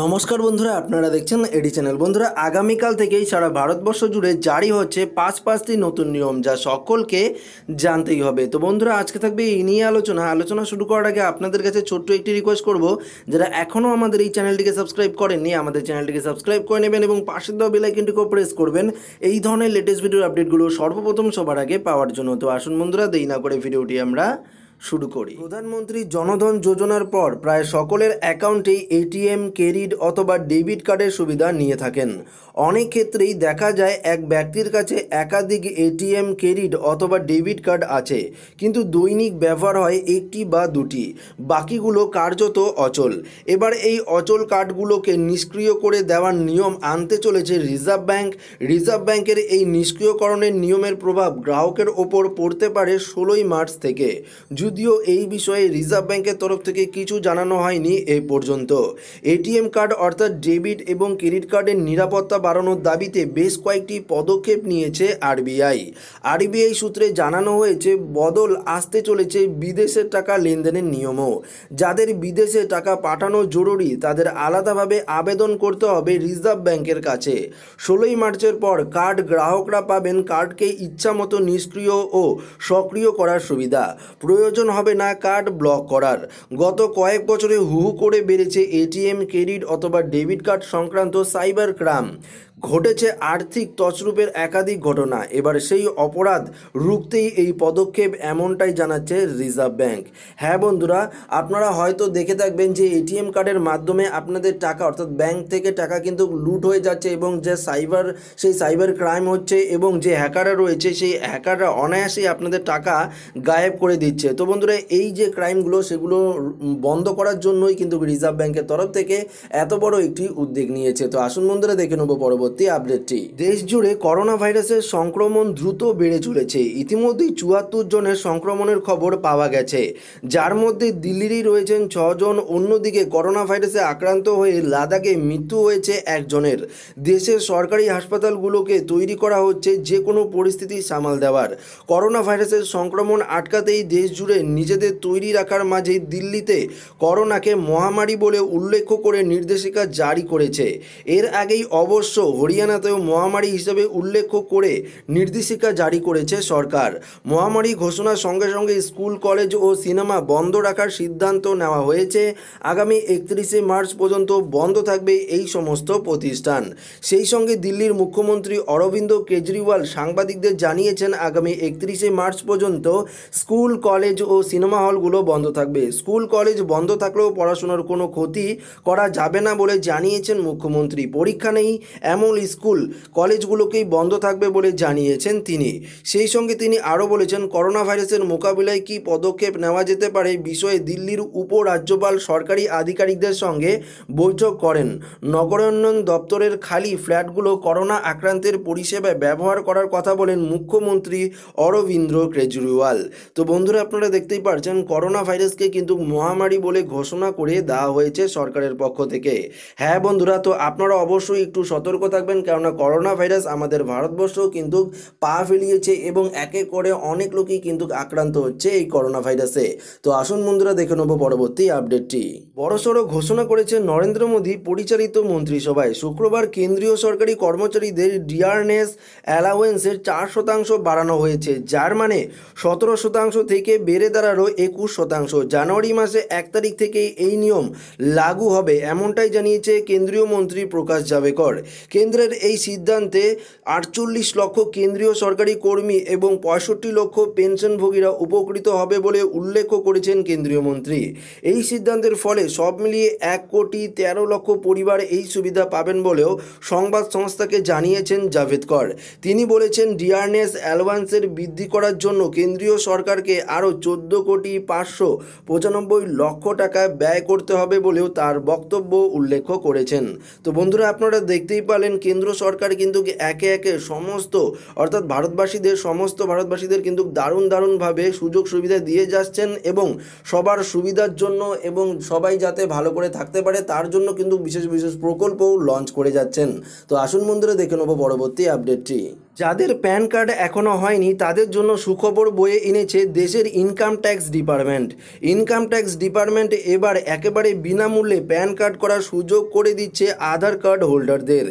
নমস্কার বন্ধুরা আপনারা দেখছেন এডি চ্যানেল বন্ধুরা আগামীকাল থেকেই সারা ভারতবর্ষ জুড়ে জারি হচ্ছে পাঁচ পাঁচটি নতুন নিয়ম যা সকলকে জানতেই হবে তো বন্ধুরা আজকে থাকবে এই নিয়ে আলোচনা আলোচনা শুরু করার আগে আপনাদের কাছে ছোট্ট একটি রিকোয়েস্ট করব যারা এখনও আমাদের এই চ্যানেলটিকে সাবস্ক্রাইব করেননি আমাদের চ্যানেলটিকে সাবস্ক্রাইব করে নেবেন এবং পাশের দেওয়া বেলাইকিনটিকেও প্রেস করবেন এই ধরনের লেটেস্ট ভিডিওর আপডেটগুলো সর্বপ্রথম সবার আগে পাওয়ার জন্য তো আসুন বন্ধুরা দেই না করে ভিডিওটি আমরা শুরু করি প্রধানমন্ত্রী জনধন যোজনার পর প্রায় সকলের অ্যাকাউন্টেই এটিএম ক্রেডিট অথবা ডেবিট কার্ডের সুবিধা নিয়ে থাকেন অনেক ক্ষেত্রেই দেখা যায় এক ব্যক্তির কাছে একাধিক এটিএম ক্রেডিট অথবা ডেবিট কার্ড আছে কিন্তু দৈনিক ব্যবহার হয় একটি বা দুটি বাকিগুলো কার্যত অচল এবার এই অচল কার্ডগুলোকে নিষ্ক্রিয় করে দেওয়ার নিয়ম আনতে চলেছে রিজার্ভ ব্যাংক রিজার্ভ ব্যাংকের এই নিষ্ক্রিয়করণের নিয়মের প্রভাব গ্রাহকের ওপর পড়তে পারে ষোলোই মার্চ থেকে যদিও এই বিষয়ে রিজার্ভ ব্যাংকের তরফ থেকে কিছু জানানো হয়নি এ পর্যন্ত এটিএম কার্ড অর্থাৎ ডেবিট এবং ক্রেডিট কার্ডের নিরাপত্তা বাড়ানোর দাবিতে বেশ কয়েকটি পদক্ষেপ নিয়েছে আরবিআই আরবিআই সূত্রে জানানো হয়েছে বদল আসতে চলেছে বিদেশের টাকা লেনদেনের নিয়মও যাদের বিদেশে টাকা পাঠানো জরুরি তাদের আলাদাভাবে আবেদন করতে হবে রিজার্ভ ব্যাংকের কাছে ষোলোই মার্চের পর কার্ড গ্রাহকরা পাবেন কার্ডকে ইচ্ছামতো নিষ্ক্রিয় ও সক্রিয় করার সুবিধা প্রয়োজন প্রয়োজন হবে না কার্ড ব্লক করার গত কয়েক বছরে হুহু করে বেড়েছে এটিএম ক্রেডিট অথবা ডেবিট কার্ড সংক্রান্ত সাইবার ক্রাম ঘটেছে আর্থিক তছরূপের একাধিক ঘটনা এবার সেই অপরাধ রুখতেই এই পদক্ষেপ এমনটাই জানাচ্ছে রিজার্ভ ব্যাংক হ্যাঁ বন্ধুরা আপনারা হয়তো দেখে থাকবেন যে এটিএম কার্ডের মাধ্যমে আপনাদের টাকা অর্থাৎ ব্যাংক থেকে টাকা কিন্তু লুট হয়ে যাচ্ছে এবং যে সাইবার সেই সাইবার ক্রাইম হচ্ছে এবং যে হ্যাকাররা রয়েছে সেই হ্যাকাররা অনায়াসেই আপনাদের টাকা গায়েব করে দিচ্ছে তো বন্ধুরা এই যে ক্রাইমগুলো সেগুলো বন্ধ করার জন্যই কিন্তু রিজার্ভ ব্যাংকের তরফ থেকে এত বড় একটি উদ্যোগ নিয়েছে তো আসুন বন্ধুরা দেখে নেবো পরবর্তী পরবর্তী আপডেটটি দেশ জুড়ে করোনা ভাইরাসের সংক্রমণ দ্রুত বেড়ে চলেছে ইতিমধ্যেই চুয়াত্তর জনের সংক্রমণের খবর পাওয়া গেছে যার মধ্যে দিল্লিরই রয়েছেন ছজন অন্যদিকে করোনা ভাইরাসে আক্রান্ত হয়ে লাদাখে মৃত্যু হয়েছে একজনের দেশের সরকারি হাসপাতালগুলোকে তৈরি করা হচ্ছে যে কোনো পরিস্থিতি সামাল দেওয়ার করোনা ভাইরাসের সংক্রমণ আটকাতেই দেশ জুড়ে নিজেদের তৈরি রাখার মাঝে দিল্লিতে করোনাকে মহামারী বলে উল্লেখ করে নির্দেশিকা জারি করেছে এর আগেই অবশ্য হরিয়ানাতেও মহামারী হিসেবে উল্লেখ করে নির্দেশিকা জারি করেছে সরকার মহামারী ঘোষণার সঙ্গে সঙ্গে স্কুল কলেজ ও সিনেমা বন্ধ রাখার সিদ্ধান্ত নেওয়া হয়েছে আগামী একত্রিশে মার্চ পর্যন্ত বন্ধ থাকবে এই সমস্ত প্রতিষ্ঠান সেই সঙ্গে দিল্লির মুখ্যমন্ত্রী অরবিন্দ কেজরিওয়াল সাংবাদিকদের জানিয়েছেন আগামী একত্রিশে মার্চ পর্যন্ত স্কুল কলেজ ও সিনেমা হলগুলো বন্ধ থাকবে স্কুল কলেজ বন্ধ থাকলেও পড়াশোনার কোনো ক্ষতি করা যাবে না বলে জানিয়েছেন মুখ্যমন্ত্রী পরীক্ষা নেই এমন তৃণমূল স্কুল কলেজগুলোকেই বন্ধ থাকবে বলে জানিয়েছেন তিনি সেই সঙ্গে তিনি আরও বলেছেন করোনা ভাইরাসের মোকাবিলায় কি পদক্ষেপ নেওয়া যেতে পারে বিষয়ে দিল্লির উপরাজ্যপাল সরকারি আধিকারিকদের সঙ্গে বৈঠক করেন নগরোন্নয়ন দপ্তরের খালি ফ্ল্যাটগুলো করোনা আক্রান্তের পরিষেবায় ব্যবহার করার কথা বলেন মুখ্যমন্ত্রী অরবিন্দ কেজরিওয়াল তো বন্ধুরা আপনারা দেখতেই পারছেন করোনা ভাইরাসকে কিন্তু মহামারী বলে ঘোষণা করে দেওয়া হয়েছে সরকারের পক্ষ থেকে হ্যাঁ বন্ধুরা তো আপনারা অবশ্যই একটু সতর্কতা থাকবেন কেননা করোনা ভাইরাস আমাদের ভারতবর্ষও কিন্তু পা ফেলিয়েছে এবং একে করে অনেক লোকই কিন্তু আক্রান্ত হচ্ছে এই করোনা ভাইরাসে তো আসুন বন্ধুরা দেখে নেব পরবর্তী আপডেটটি বড়সড় ঘোষণা করেছে নরেন্দ্র মোদী পরিচালিত মন্ত্রিসভায় শুক্রবার কেন্দ্রীয় সরকারি কর্মচারীদের ডিয়ারনেস অ্যালাওয়েন্সের চার শতাংশ বাড়ানো হয়েছে যার মানে সতেরো শতাংশ থেকে বেড়ে দাঁড়ালো একুশ শতাংশ জানুয়ারি মাসে এক তারিখ থেকে এই নিয়ম লাগু হবে এমনটাই জানিয়েছে কেন্দ্রীয় মন্ত্রী প্রকাশ জাভেকর কেন্দ্রের এই সিদ্ধান্তে আটচল্লিশ লক্ষ কেন্দ্রীয় সরকারি কর্মী এবং পঁয়ষট্টি লক্ষ পেনশনভোগীরা উপকৃত হবে বলে উল্লেখ করেছেন কেন্দ্রীয় মন্ত্রী এই সিদ্ধান্তের ফলে সব মিলিয়ে এক কোটি তেরো লক্ষ পরিবার এই সুবিধা পাবেন বলেও সংবাদ সংস্থাকে জানিয়েছেন জাভেদকর তিনি বলেছেন ডিআরএনএস অ্যালভান্সের বৃদ্ধি করার জন্য কেন্দ্রীয় সরকারকে আরও চোদ্দ কোটি পাঁচশো পঁচানব্বই লক্ষ টাকা ব্যয় করতে হবে বলেও তার বক্তব্য উল্লেখ করেছেন তো বন্ধুরা আপনারা দেখতেই পালেন কেন্দ্র সরকার কিন্তু একে একে সমস্ত অর্থাৎ ভারতবাসীদের সমস্ত ভারতবাসীদের কিন্তু দারুণ দারুণভাবে সুযোগ সুবিধা দিয়ে যাচ্ছেন এবং সবার সুবিধার জন্য এবং সবাই যাতে ভালো করে থাকতে পারে তার জন্য কিন্তু বিশেষ বিশেষ প্রকল্পও লঞ্চ করে যাচ্ছেন তো আসুন মন্দিরে দেখে নেবো পরবর্তী আপডেটটি যাদের প্যান কার্ড এখনও হয়নি তাদের জন্য সুখবর বয়ে এনেছে দেশের income tax department income tax department এবার একেবারে বিনামূল্যে প্যান কার্ড করার সুযোগ করে দিচ্ছে আধার কার্ড হোল্ডারদের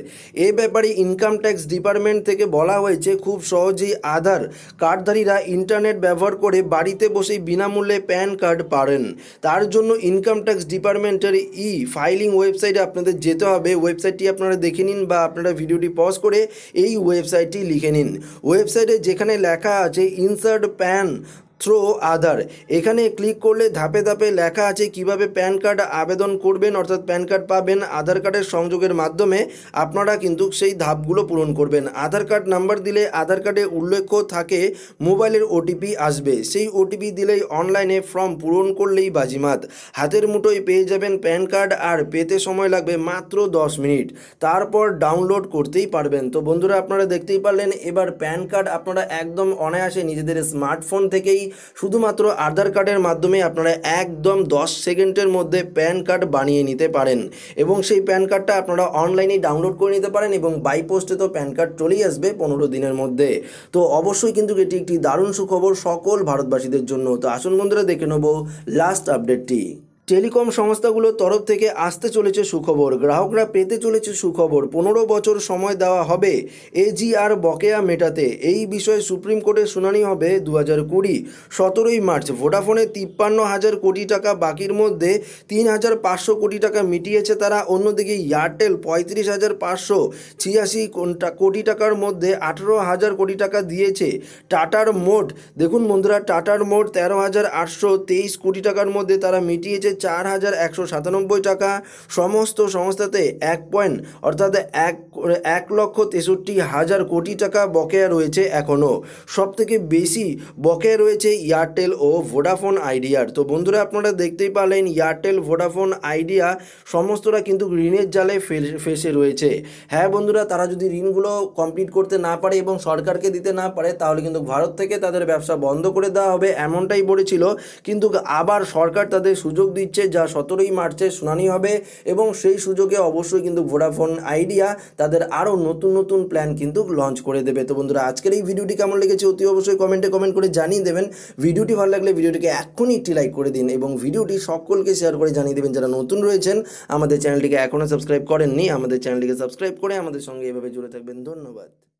এ ব্যাপারে ইনকাম ট্যাক্স ডিপার্টমেন্ট থেকে বলা হয়েছে খুব সহজেই আধার কার্ডধারীরা ইন্টারনেট ব্যবহার করে বাড়িতে বসেই বিনামূল্যে প্যান কার্ড পারেন তার জন্য ইনকাম ট্যাক্স ডিপার্টমেন্টের ই ফাইলিং ওয়েবসাইটে আপনাদের যেতে হবে ওয়েবসাইটটি আপনারা দেখে নিন বা আপনারা ভিডিওটি পজ করে এই ওয়েবসাইটটি লিখে নিন ওয়েবসাইটে যেখানে লেখা আছে ইনসার্ট প্যান থ্রো আধার এখানে ক্লিক করলে ধাপে ধাপে লেখা আছে কিভাবে প্যান কার্ড আবেদন করবেন অর্থাৎ প্যান কার্ড পাবেন আধার কার্ডের সংযোগের মাধ্যমে আপনারা কিন্তু সেই ধাপগুলো পূরণ করবেন আধার কার্ড নাম্বার দিলে আধার কার্ডে উল্লেখ থাকে মোবাইলের ওটিপি আসবে সেই ওটিপি দিলেই অনলাইনে ফর্ম পূরণ করলেই বাজিমাত হাতের মুঠোয় পেয়ে যাবেন প্যান কার্ড আর পেতে সময় লাগবে মাত্র দশ মিনিট তারপর ডাউনলোড করতেই পারবেন তো বন্ধুরা আপনারা দেখতেই পারলেন এবার প্যান কার্ড আপনারা একদম অনায়াসে নিজেদের স্মার্টফোন থেকেই শুধুমাত্র আধার কার্ডের মাধ্যমে আপনারা একদম 10 সেকেন্ডের মধ্যে প্যান কার্ড বানিয়ে নিতে পারেন এবং সেই প্যান কার্ডটা আপনারা অনলাইনে ডাউনলোড করে নিতে পারেন এবং বাই পোস্টে তো প্যান কার্ড চলেই আসবে পনেরো দিনের মধ্যে তো অবশ্যই কিন্তু এটি একটি দারুণ সুখবর সকল ভারতবাসীদের জন্য তো আসুন বন্ধুরা দেখে নেব লাস্ট আপডেটটি টেলিকম সংস্থাগুলোর তরফ থেকে আসতে চলেছে সুখবর গ্রাহকরা পেতে চলেছে সুখবর পনেরো বছর সময় দেওয়া হবে এজিআর বকেয়া মেটাতে এই বিষয়ে সুপ্রিম কোর্টের শুনানি হবে দু হাজার কুড়ি সতেরোই মার্চ ভোডাফোনে তিপ্পান্ন হাজার কোটি টাকা বাকির মধ্যে তিন হাজার পাঁচশো কোটি টাকা মিটিয়েছে তারা অন্যদিকে এয়ারটেল পঁয়ত্রিশ হাজার পাঁচশো ছিয়াশি কোটি টাকার মধ্যে আঠেরো হাজার কোটি টাকা দিয়েছে টাটার মোট দেখুন বন্ধুরা টাটার মোট তেরো হাজার আটশো তেইশ কোটি টাকার মধ্যে তারা মিটিয়েছে চার হাজার একশো সাতানব্বই টাকা সমস্ত সংস্থাতে এক পয়েন্ট অর্থাৎ এক এক লক্ষ তেষট্টি হাজার কোটি টাকা বকেয়া রয়েছে এখনও সবথেকে বেশি বকেয়া রয়েছে এয়ারটেল ও ভোডাফোন আইডিয়ার তো বন্ধুরা আপনারা দেখতেই পারলেন এয়ারটেল ভোডাফোন আইডিয়া সমস্তরা কিন্তু ঋণের জালে ফেসে রয়েছে হ্যাঁ বন্ধুরা তারা যদি ঋণগুলো কমপ্লিট করতে না পারে এবং সরকারকে দিতে না পারে তাহলে কিন্তু ভারত থেকে তাদের ব্যবসা বন্ধ করে দেওয়া হবে এমনটাই বলেছিল কিন্তু আবার সরকার তাদের সুযোগ দিয়ে দিচ্ছে যা সতেরোই মার্চে শুনানি হবে এবং সেই সুযোগে অবশ্যই কিন্তু ভোডাফোন আইডিয়া তাদের আরও নতুন নতুন প্ল্যান কিন্তু লঞ্চ করে দেবে তো বন্ধুরা আজকের এই ভিডিওটি কেমন লেগেছে অতি অবশ্যই কমেন্টে কমেন্ট করে জানিয়ে দেবেন ভিডিওটি ভালো লাগলে ভিডিওটিকে এখনই একটি লাইক করে দিন এবং ভিডিওটি সকলকে শেয়ার করে জানিয়ে দেবেন যারা নতুন রয়েছেন আমাদের চ্যানেলটিকে এখনও সাবস্ক্রাইব করেননি আমাদের চ্যানেলটিকে সাবস্ক্রাইব করে আমাদের সঙ্গে এভাবে জুড়ে থাকবেন ধন্যবাদ